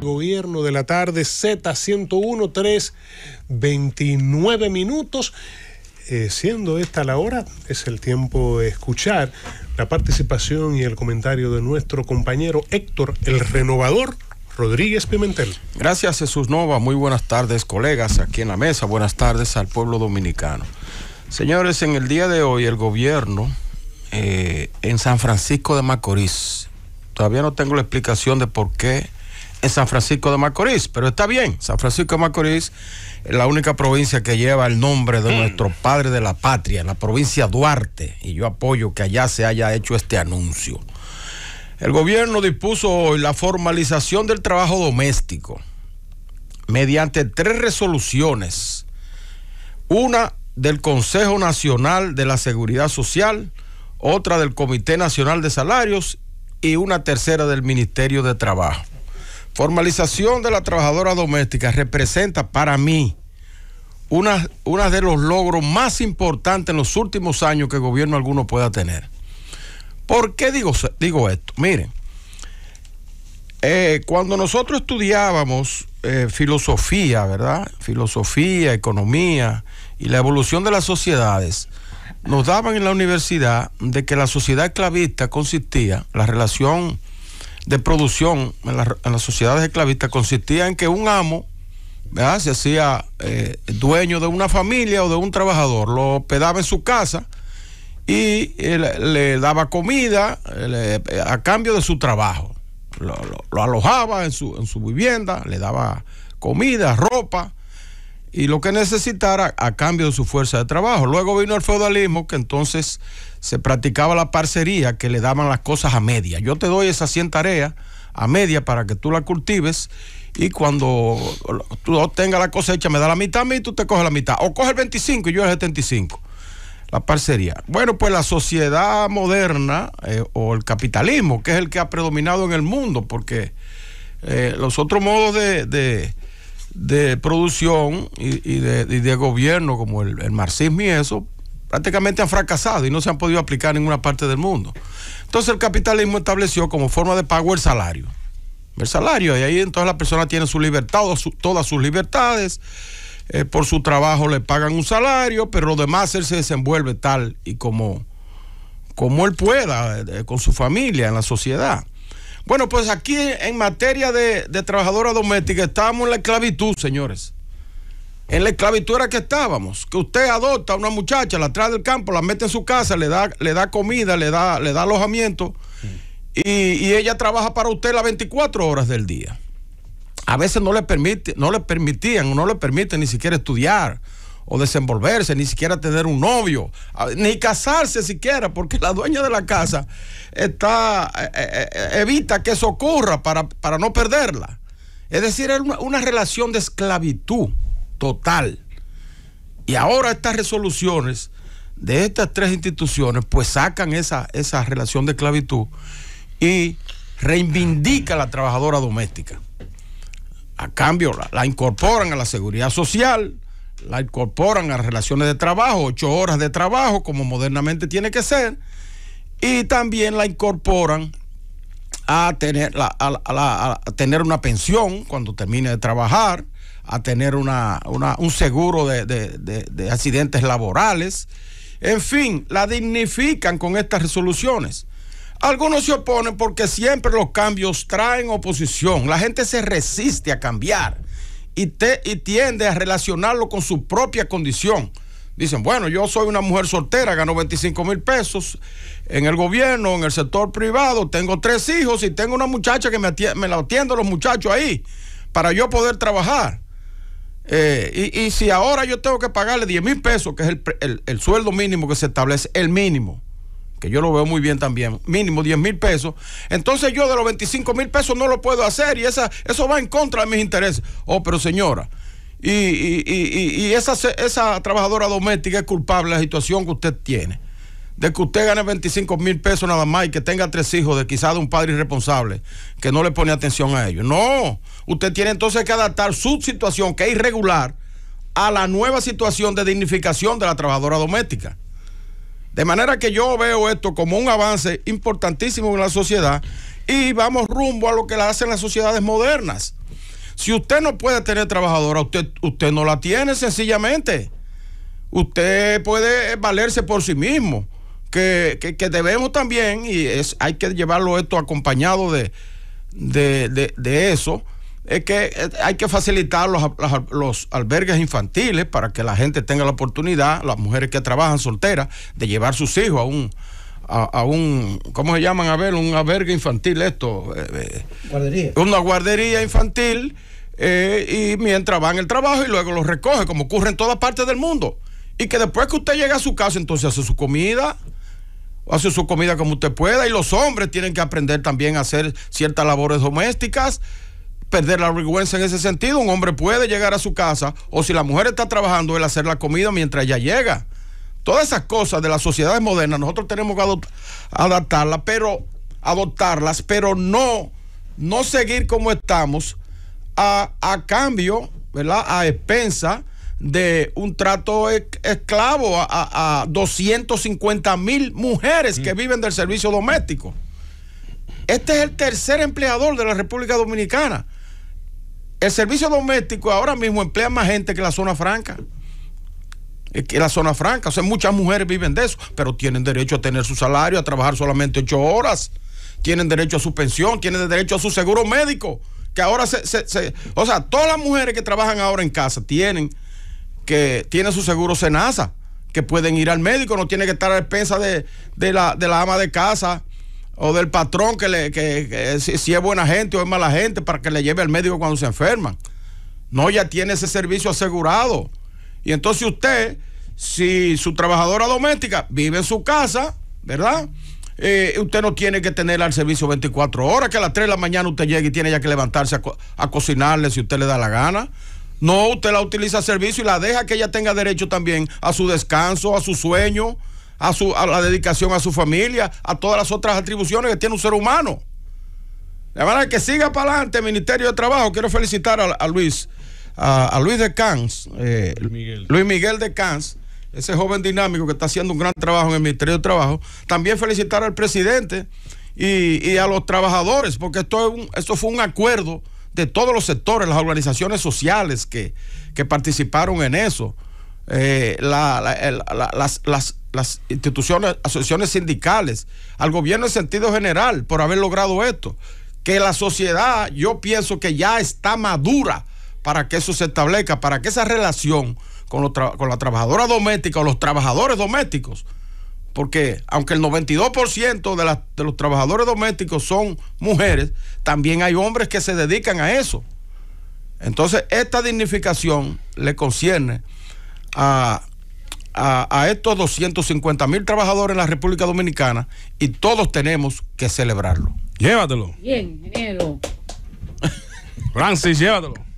Gobierno de la tarde, Z101, 3, 29 minutos. Eh, siendo esta la hora, es el tiempo de escuchar la participación y el comentario de nuestro compañero Héctor, el renovador. Rodríguez Pimentel. Gracias Jesús Nova, muy buenas tardes colegas aquí en la mesa, buenas tardes al pueblo dominicano. Señores, en el día de hoy el gobierno eh, en San Francisco de Macorís, todavía no tengo la explicación de por qué en San Francisco de Macorís, pero está bien, San Francisco de Macorís es la única provincia que lleva el nombre de mm. nuestro padre de la patria, la provincia Duarte, y yo apoyo que allá se haya hecho este anuncio. El gobierno dispuso hoy la formalización del trabajo doméstico mediante tres resoluciones, una del Consejo Nacional de la Seguridad Social, otra del Comité Nacional de Salarios y una tercera del Ministerio de Trabajo. Formalización de la trabajadora doméstica representa para mí una, una de los logros más importantes en los últimos años que el gobierno alguno pueda tener. ¿Por qué digo, digo esto? Miren, eh, cuando nosotros estudiábamos eh, filosofía, ¿verdad? Filosofía, economía y la evolución de las sociedades, nos daban en la universidad de que la sociedad esclavista consistía, la relación de producción en, en las sociedades esclavistas consistía en que un amo se hacía eh, dueño de una familia o de un trabajador, lo hospedaba en su casa y eh, le, daba comida eh, a cambio de su trabajo. Lo, lo alojaba en su, en su, vivienda, le daba comida, ropa, y lo que necesitara a cambio de su fuerza de trabajo. Luego vino el feudalismo, que entonces se practicaba la parcería, que le daban las cosas a media. Yo te doy esas 100 tareas a media para que tú la cultives y cuando tú obtengas la cosecha me da la mitad a mí y tú te coges la mitad. O coge el 25 y yo el 75. La parcería. Bueno, pues la sociedad moderna eh, o el capitalismo, que es el que ha predominado en el mundo, porque eh, los otros modos de de producción y, de, gobierno como el, marxismo y eso, prácticamente han fracasado y no se han podido aplicar en ninguna parte del mundo. Entonces el capitalismo estableció como forma de pago el salario. El salario, y ahí entonces la persona tiene su libertad, todas sus libertades, eh, por su trabajo le pagan un salario, pero lo demás él se desenvuelve tal y como, como él pueda, eh, con su familia, en la sociedad. Bueno, pues aquí en materia de, trabajadora doméstica estábamos en la esclavitud, señores. En la esclavitud era que estábamos, que usted adopta a una muchacha, la trae del campo, la mete en su casa, le da, le da comida, le da, le da alojamiento y, ella trabaja para usted las 24 horas del día. A veces no le, permite, no le permitían, no le permiten ni siquiera estudiar o desenvolverse, ni siquiera tener un novio, ni casarse siquiera, porque la dueña de la casa está, eh, eh, eh, evita que eso ocurra para, no perderla. Es decir, es una, relación de esclavitud total. Y ahora estas resoluciones de estas tres instituciones pues sacan esa, esa relación de esclavitud y reivindica a la trabajadora doméstica. A cambio, la incorporan a la seguridad social, la incorporan a relaciones de trabajo, ocho horas de trabajo, como modernamente tiene que ser, y también la incorporan a tener, tener una pensión cuando termine de trabajar, a tener un seguro de accidentes laborales. En fin, la dignifican con estas resoluciones. Algunos se oponen porque siempre los cambios traen oposición. La gente se resiste a cambiar y, te, y tiende a relacionarlo con su propia condición. Dicen, bueno, yo soy una mujer soltera, gano 25 mil pesos en el gobierno, en el sector privado, tengo tres hijos y tengo una muchacha que me, me la atiende los muchachos ahí para yo poder trabajar. Eh, y, si ahora yo tengo que pagarle 10 mil pesos, que es el sueldo mínimo que se establece, el mínimo, que yo lo veo muy bien también, mínimo 10 mil pesos, entonces yo de los 25 mil pesos no lo puedo hacer y esa, eso va en contra de mis intereses. Oh, pero señora, y, esa, esa trabajadora doméstica es culpable de la situación que usted tiene de que usted gane 25 mil pesos nada más y que tenga tres hijos de quizás de un padre irresponsable que no le pone atención a ellos. No, usted tiene entonces que adaptar su situación, que es irregular, a la nueva situación de dignificación de la trabajadora doméstica. De manera que yo veo esto como un avance importantísimo en la sociedad y vamos rumbo a lo que la hacen las sociedades modernas. Si usted no puede tener trabajadora, usted, usted no la tiene sencillamente. Usted puede valerse por sí mismo. Que, que, debemos también, y es, hay que llevarlo esto acompañado de, de, de eso, es que eh, hay que facilitar los, albergues infantiles para que la gente tenga la oportunidad, las mujeres que trabajan solteras, de llevar sus hijos a un, a, un ¿cómo se llaman? A ver, un albergue infantil, esto. Eh, eh, guardería. Una guardería infantil, y mientras van el trabajo y luego los recoge, como ocurre en todas partes del mundo. Y que después que usted llega a su casa, entonces hace su comida hace su comida como usted pueda y los hombres tienen que aprender también a hacer ciertas labores domésticas perder la vergüenza en ese sentido. Un hombre puede llegar a su casa o si la mujer está trabajando, él hacer la comida mientras ella llega. Todas esas cosas de las sociedades modernas nosotros tenemos que adaptarlas, pero adoptarlas, pero no, no seguir como estamos a, cambio, ¿verdad? A expensa de un trato esclavo a, a, a 250 mil mujeres que mm. viven del servicio doméstico. Este es el tercer empleador de la República Dominicana. El servicio doméstico ahora mismo emplea más gente que la zona franca. Que la zona franca. O sea, muchas mujeres viven de eso, pero tienen derecho a tener su salario, a trabajar solamente ocho horas. Tienen derecho a su pensión, tienen derecho a su seguro médico. Que ahora se, se, O sea, todas las mujeres que trabajan ahora en casa tienen que tienen su seguro Senasa, que pueden ir al médico, no tienen que estar a la expensa de, de, la, de la ama de casa o del patrón que, le, que, si, es buena gente o es mala gente para que le lleve al médico cuando se enferma. No, ya tiene ese servicio asegurado. Y entonces usted, si su trabajadora doméstica vive en su casa, ¿verdad? Eh, usted no tiene que tenerla al servicio 24 horas, que a las 3 de la mañana usted llegue y tiene ya que levantarse a, a cocinarle si usted le da la gana. No, usted la utiliza al servicio y la deja que ella tenga derecho también a su descanso, a su sueño a, la dedicación a su familia, a todas las otras atribuciones que tiene un ser humano. De manera que siga para adelante el Ministerio de Trabajo. Quiero felicitar a, Luis, a, Luis de Cans, eh, Luis Miguel de Cans, ese joven dinámico que está haciendo un gran trabajo en el Ministerio de Trabajo. También felicitar al presidente y, a los trabajadores, porque esto, esto fue un acuerdo de todos los sectores, las organizaciones sociales que, que participaron en eso. Eh, las, instituciones, asociaciones sindicales, al gobierno en sentido general por haber logrado esto. Que la sociedad, yo pienso que ya está madura para que eso se establezca, para que esa relación con, con la trabajadora doméstica o los trabajadores domésticos, porque aunque el 92% de los trabajadores domésticos son mujeres, también hay hombres que se dedican a eso. Entonces, esta dignificación le concierne a, a, estos 250 mil trabajadores en la República Dominicana y todos tenemos que celebrarlo. Llévatelo. Bien, ingeniero. Francis, llévatelo.